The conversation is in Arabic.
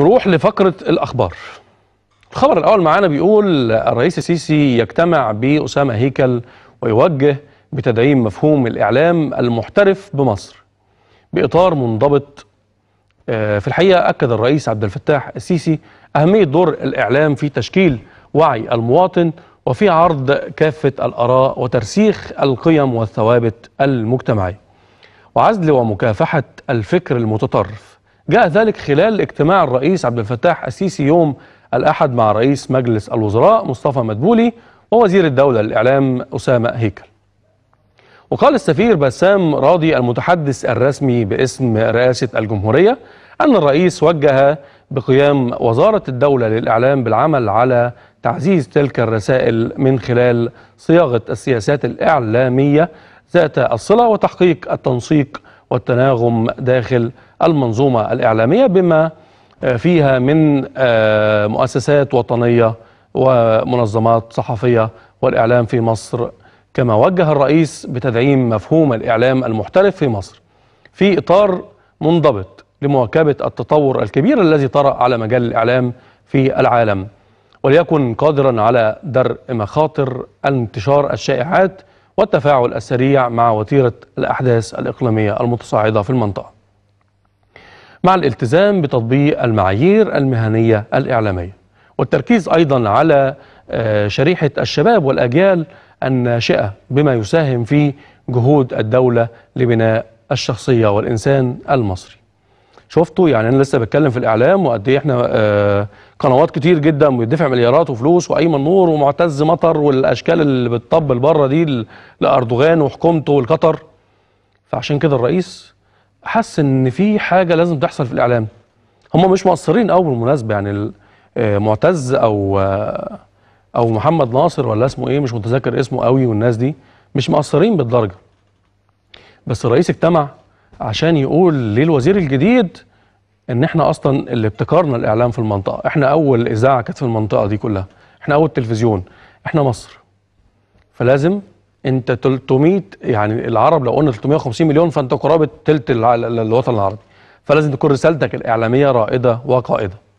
نروح لفقرة الأخبار الخبر الأول معانا بيقول الرئيس السيسي يجتمع بأسامة هيكل ويوجه بتدعيم مفهوم الإعلام المحترف بمصر بإطار منضبط آه، في الحقيقة أكد الرئيس عبد الفتاح السيسي أهمية دور الإعلام في تشكيل وعي المواطن وفي عرض كافة الآراء وترسيخ القيم والثوابت المجتمعية وعزل ومكافحة الفكر المتطرف جاء ذلك خلال اجتماع الرئيس عبد الفتاح السيسي يوم الأحد مع رئيس مجلس الوزراء مصطفى مدبولي ووزير الدولة للإعلام أسامة هيكل وقال السفير بسام راضي المتحدث الرسمي باسم رئاسة الجمهورية أن الرئيس وجه بقيام وزارة الدولة للإعلام بالعمل على تعزيز تلك الرسائل من خلال صياغة السياسات الإعلامية ذات الصلة وتحقيق التنسيق والتناغم داخل المنظومة الإعلامية بما آه، فيها من آه، مؤسسات وطنية ومنظمات صحفية والإعلام في مصر كما وجه الرئيس بتدعيم مفهوم الإعلام المحترف في مصر في إطار منضبط لمواكبة التطور الكبير الذي طرأ على مجال الإعلام في العالم وليكن قادرا على درء مخاطر انتشار الشائعات والتفاعل السريع مع وتيرة الأحداث الإقليمية المتصاعدة في المنطقة مع الالتزام بتطبيق المعايير المهنية الإعلامية والتركيز أيضا على آه، شريحة الشباب والأجيال الناشئة بما يساهم في جهود الدولة لبناء الشخصية والإنسان المصري شفتوا يعني أنا لسه بتكلم في الإعلام وقد إيه إحنا آه، قنوات كتير جدا ويدفع مليارات وفلوس وأيمن نور ومعتز مطر والأشكال اللي بتطبل بره دي لأردوغان وحكومته والقطر فعشان كده الرئيس حس ان في حاجه لازم تحصل في الاعلام هم مش مقصرين قوي بالمناسبه يعني آه، معتز او آه، او محمد ناصر ولا اسمه ايه مش متذكر اسمه قوي والناس دي مش مقصرين بالدرجه بس الرئيس اجتمع عشان يقول للوزير الجديد ان احنا اصلا اللي ابتكرنا الاعلام في المنطقه احنا اول اذاعه كانت في المنطقه دي كلها احنا اول تلفزيون احنا مصر فلازم انت 300 يعني العرب لو قلنا 350 مليون فانت قرابه ثلث الوطن العربي فلازم تكون رسالتك الاعلاميه رائده وقائده